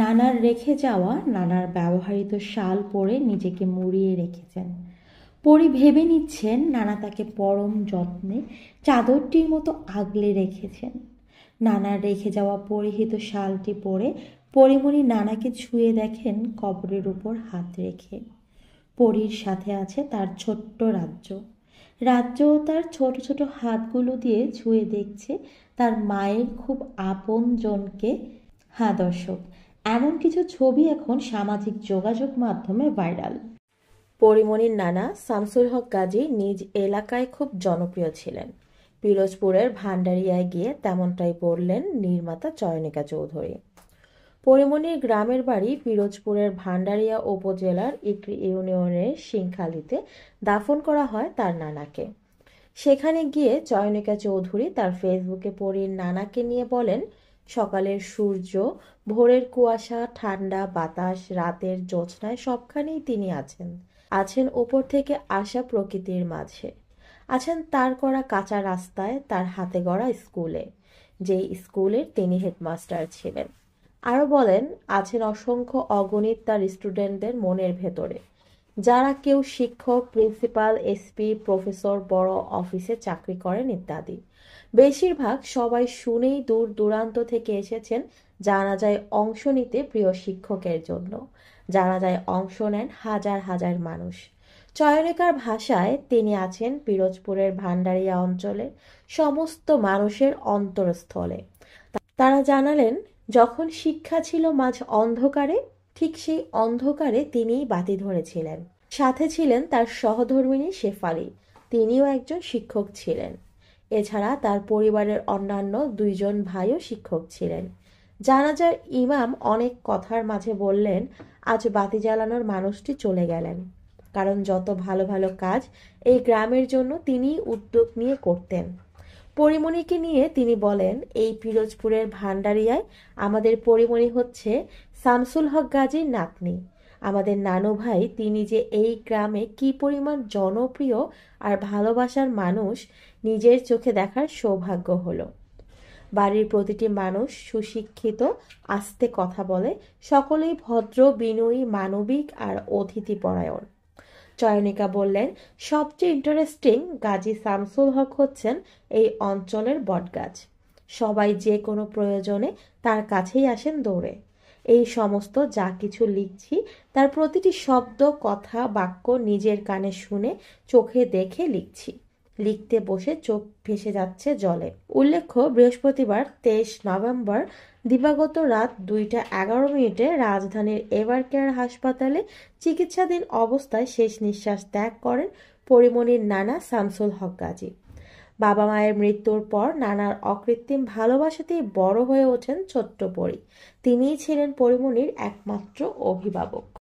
নানার রেখে যাওয়া নানার ব্যবহৃত শাল পরে নিজেকে মুড়িয়ে রেখেছেন পরি ভেবে নিচ্ছেন নানা তাকে পরম যত্নে চাদরটির মতো আগলে রেখেছেন নানার রেখে যাওয়া পরিহিত শালটি পরে পরিমণি নানাকে ছুঁয়ে দেখেন কবরের উপর হাত রেখে পরীর সাথে আছে তার ছোট্ট রাজ্য রাজ্যও তার ছোট ছোট হাতগুলো দিয়ে ছুঁয়ে দেখছে তার মায়ের খুব আপনজনকে জনকে হাদর্শক এমন কিছু ছবি এখন সামাজিক যোগাযোগ মাধ্যমে ভাইরাল পরিমণির নানা শামসুল হক গাজী নিজ এলাকায় খুব জনপ্রিয় ছিলেন পিরোজপুরের ভান্ডারিয়ায় গিয়ে তেমনটাই বললেন নির্মাতা চয়নিকা চৌধুরী পরিমণির গ্রামের বাড়ি পিরোজপুরের ভান্ডারিয়া উপজেলার ইকরি ইউনিয়নের সিংখালিতে দাফন করা হয় তার নানাকে সেখানে গিয়ে চয়নিকা চৌধুরী তার ফেসবুকে পরীর নানাকে নিয়ে বলেন সকালের সূর্য ভোরের কুয়াশা ঠান্ডা বাতাস রাতের জোছনায় সবখানেই তিনি আছেন আছেন ওপর থেকে আসা প্রকৃতির মাঝে আছেন তার করা কাঁচা রাস্তায় তার হাতে গড়া স্কুলে যে স্কুলের তিনি হেডমাস্টার ছিলেন আরও বলেন আছেন অসংখ্য অগণিত তার স্টুডেন্টদের মনের ভেতরে যারা কেউ শিক্ষক প্রিন্সিপাল এসপি প্রফেসর বড় অফিসে চাকরি করেন ইত্যাদি বেশিরভাগ সবাই শুনেই দূর দূরান্ত থেকে এসেছেন জানা যায় অংশ নিতে প্রিয় শিক্ষকের জন্য জানা যায় অংশ নেন হাজার হাজার মানুষ চয়নিকার ভাষায় তিনি আছেন পিরোজপুরের ভান্ডারিয়া অঞ্চলে সমস্ত মানুষের অন্তরস্থলে তারা জানালেন যখন শিক্ষা ছিল মাঝ অন্ধকারে ঠিক সেই অন্ধকারে তিনিই বাতি ধরেছিলেন সাথে ছিলেন তার সহধর্মিনী শেফালি তিনিও একজন শিক্ষক ছিলেন এছাড়া তার পরিবারের অন্যান্য দুইজন ভাইও শিক্ষক ছিলেন জানাজার ইমাম অনেক কথার মাঝে বললেন আজ বাতি জ্বালানোর মানুষটি চলে গেলেন কারণ যত ভালো ভালো কাজ এই গ্রামের জন্য তিনি উদ্যোগ নিয়ে করতেন পরিমণিকে নিয়ে তিনি বলেন এই পিরোজপুরের ভান্ডারিয়ায় আমাদের পরিমণি হচ্ছে সামসুল হক গাজীর নাতনি আমাদের নানু ভাই তিনি যে এই গ্রামে কি পরিমাণ জনপ্রিয় আর ভালোবাসার মানুষ নিজের চোখে দেখার সৌভাগ্য হলো বাড়ির প্রতিটি মানুষ সুশিক্ষিত আস্তে কথা বলে সকলেই ভদ্র বিনয়ী মানবিক আর অতিথিপরায়ণ চয়নিকা বললেন সবচেয়ে ইন্টারেস্টিং গাজী শামসুল হক হচ্ছেন এই অঞ্চলের বটগাছ সবাই যে কোনো প্রয়োজনে তার কাছেই আসেন দৌড়ে এই সমস্ত যা কিছু লিখছি তার প্রতিটি শব্দ কথা বাক্য নিজের কানে শুনে চোখে দেখে লিখছি লিখতে বসে চোখ ভেসে যাচ্ছে জলে উল্লেখ্য বৃহস্পতিবার তেইশ নভেম্বর দিবাগত রাত দুইটা এগারো মিনিটে রাজধানীর কেয়ার হাসপাতালে চিকিৎসাধীন অবস্থায় শেষ নিঃশ্বাস ত্যাগ করেন পরিমণির নানা সামসুল হক গাজী বাবা মায়ের মৃত্যুর পর নানার অকৃত্রিম ভালোবাসাতেই বড় হয়ে ওঠেন ছোট্ট পরী তিনিই ছিলেন পরিমণির একমাত্র অভিভাবক